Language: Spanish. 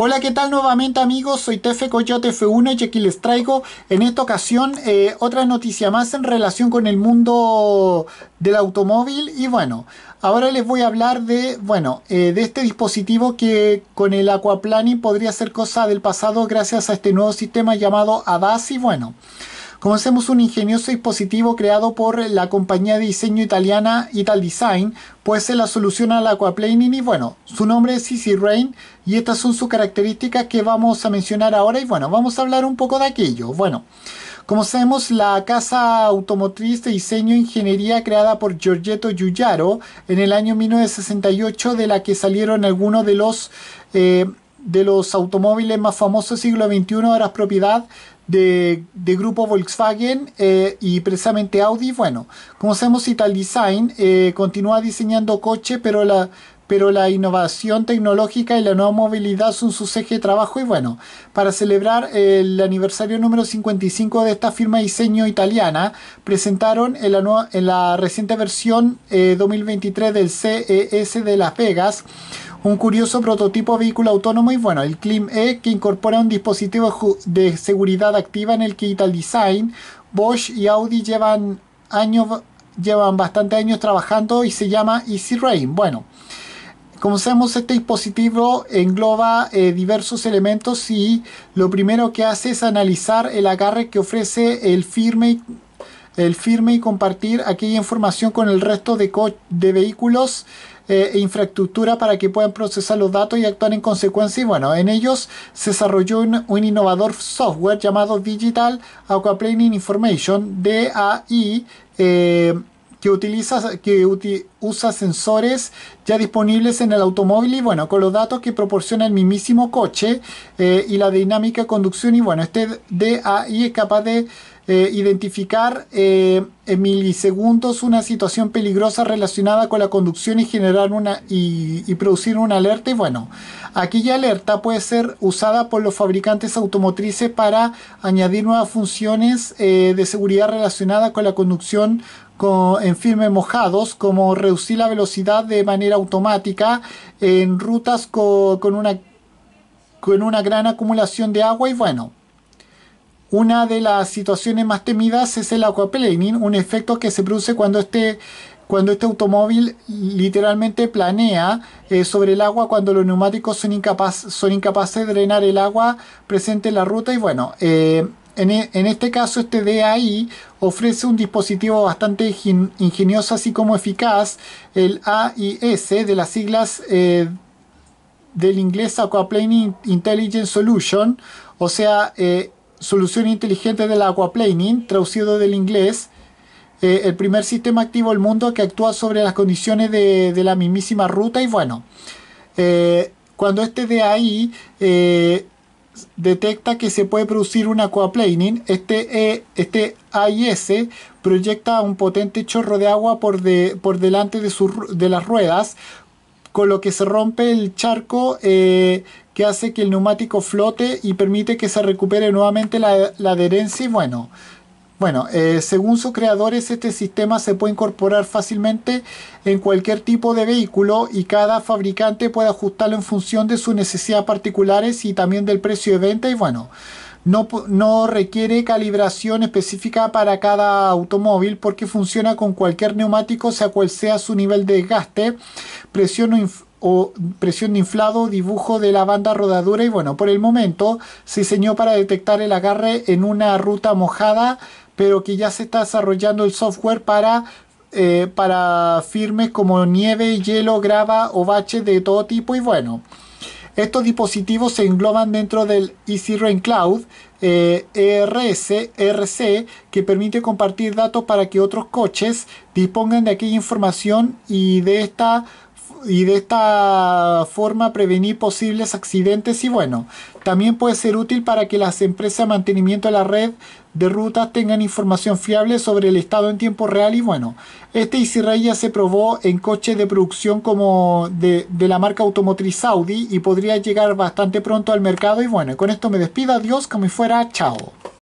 Hola, ¿qué tal nuevamente amigos? Soy Tefe Coyote F1 y aquí les traigo en esta ocasión eh, otra noticia más en relación con el mundo del automóvil y bueno, ahora les voy a hablar de, bueno, eh, de este dispositivo que con el aquaplaning podría ser cosa del pasado gracias a este nuevo sistema llamado ADAS y bueno... Conocemos un ingenioso dispositivo creado por la compañía de diseño italiana Ital Design, puede ser la solución al aquaplaning y bueno, su nombre es Easy Rain y estas son sus características que vamos a mencionar ahora y bueno, vamos a hablar un poco de aquello. Bueno, como sabemos, la casa automotriz de diseño e ingeniería creada por Giorgetto Giugiaro en el año 1968, de la que salieron algunos de los eh, de los automóviles más famosos del siglo XXI era propiedad de, de grupo Volkswagen eh, y precisamente Audi. Bueno, como sabemos, Italdesign eh, continúa diseñando coches, pero la, pero la innovación tecnológica y la nueva movilidad son su eje de trabajo y bueno, para celebrar el aniversario número 55 de esta firma de diseño italiana, presentaron en la, en la reciente versión 2023 eh, del CES de Las Vegas un curioso prototipo de vehículo autónomo y bueno, el Clim E que incorpora un dispositivo de seguridad activa en el que Design, Bosch y Audi llevan años llevan bastante años trabajando y se llama Easy Rain. Bueno, como sabemos, este dispositivo engloba eh, diversos elementos y lo primero que hace es analizar el agarre que ofrece el firme el firme y compartir aquella información con el resto de, de vehículos eh, infraestructura para que puedan procesar los datos y actuar en consecuencia. Y bueno, en ellos se desarrolló un, innovador software llamado Digital Aquaplaning Information, DAI, eh, que, utiliza, que usa sensores ya disponibles en el automóvil y bueno, con los datos que proporciona el mismísimo coche eh, y la dinámica de conducción. Y bueno, este DAI es capaz de eh, identificar eh, en milisegundos una situación peligrosa relacionada con la conducción y generar una y, producir una alerta y bueno aquella alerta puede ser usada por los fabricantes automotrices para añadir nuevas funciones eh, de seguridad relacionada con la conducción en firme mojados como reducir la velocidad de manera automática en rutas con una con una gran acumulación de agua y bueno una de las situaciones más temidas es el aquaplaning, un efecto que se produce cuando este, cuando este automóvil literalmente planea eh, sobre el agua cuando los neumáticos son, incapaz, son incapaces de drenar el agua presente en la ruta. Y bueno, eh, e, en, este caso este DAI ofrece un dispositivo bastante ingenioso así como eficaz, el AIS de las siglas eh, del inglés Aquaplaning Intelligent Solution, o sea, solución inteligente del aquaplaning, traducido del inglés, eh, el primer sistema activo del mundo que actúa sobre las condiciones de, la mismísima ruta y bueno, eh, cuando este DAI eh, detecta que se puede producir un aquaplaning, este, este AIS proyecta un potente chorro de agua por, por delante de, de las ruedas con lo que se rompe el charco eh, que hace que el neumático flote y permite que se recupere nuevamente la, adherencia y bueno, bueno, eh, según sus creadores, este sistema se puede incorporar fácilmente en cualquier tipo de vehículo y cada fabricante puede ajustarlo en función de sus necesidades particulares y también del precio de venta. Y bueno, no, requiere calibración específica para cada automóvil porque funciona con cualquier neumático, sea cual sea su nivel de desgaste, presión de inflado, dibujo de la banda rodadura y bueno, por el momento se diseñó para detectar el agarre en una ruta mojada, pero que ya se está desarrollando el software para, eh, para firmes como nieve, hielo, grava o baches de todo tipo y bueno. Estos dispositivos se engloban dentro del Easy Rain Cloud eh, e e que permite compartir datos para que otros coches dispongan de aquella información y de esta y de esta forma prevenir posibles accidentes y bueno, también puede ser útil para que las empresas de mantenimiento de la red de rutas tengan información fiable sobre el estado en tiempo real y bueno, este ICRA ya se probó en coches de producción como de, la marca automotriz Audi y podría llegar bastante pronto al mercado y bueno, con esto me despido, adiós, como fuera, chao.